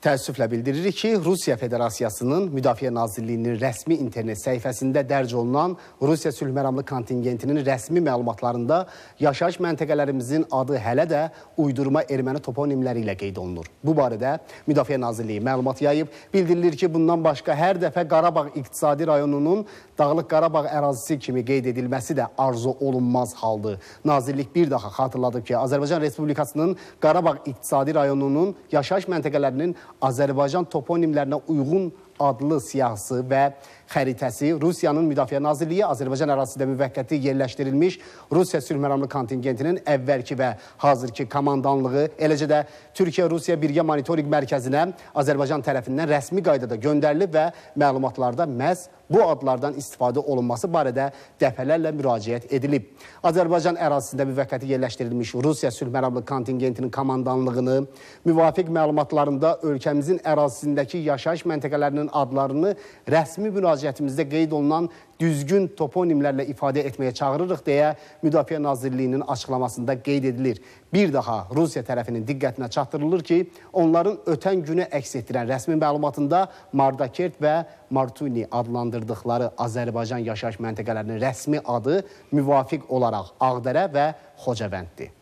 Təəssüflə bildiririk ki, Rusiya Federasiyasının Müdafiə Nazirliyinin rəsmi internet səhifəsində dərc olunan Rusiya sülhməramlı kontingentinin rəsmi məlumatlarında yaşayış məntəqələrimizin adı hələ də uydurma erməni toponimləri ilə qeyd olunur. Bu barədə Müdafiə Nazirliyi məlumat yayıb, bildirilir ki, bundan başqa hər dəfə Qarabağ iqtisadi rayonunun Dağlıq Qarabağ ərazisi kimi qeyd edilməsi də arzu olunmaz haldır. Nazirlik bir daha xatırladı ki, Azərbaycan Respublikasının Qarabağ iqtisadi rayonunun yaşayış məntəqələrinin Azərbaycan toponimlərinə uyğun adlı siyahısı və xəritəsi Rusiyanın Müdafiə Nazirliyi Azərbaycan ərazisində müvəqqəti yerləşdirilmiş Rusiya sülhməramlı kontingentinin əvvəlki və hazırki komandanlığı, eləcə də Türkiyə-Rusiya birgə monitorinq mərkəzinə Azərbaycan tərəfindən rəsmi qaydada göndərilib və məlumatlarda məhz bu adlardan istifadə olunması barədə dəfələrlə müraciət edilib. Azərbaycan ərazisində müvəqqəti yerləşdirilmiş Rusiya sülh məramlı kontingentinin komandanlığını müvafiq məlumatlarında ölkəmizin ərazisindəki yaşayış məntəqələrinin adlarını rəsmi müraciətimizdə qeyd olunan düzgün toponimlərlə ifadə etməyə çağırırıq deyə Müdafiə Nazirliyinin açıqlamasında qeyd edilir. Bir daha Rusiya tərəfinin diqqətinə çatdırılır ki, onların ötən günü əks etdirən rəsmi məlumatında Mardakert və Martuni adlandırdıqları Azərbaycan yaşayış məntəqələrinin rəsmi adı müvafiq olaraq Ağdərə və Xocavənddir.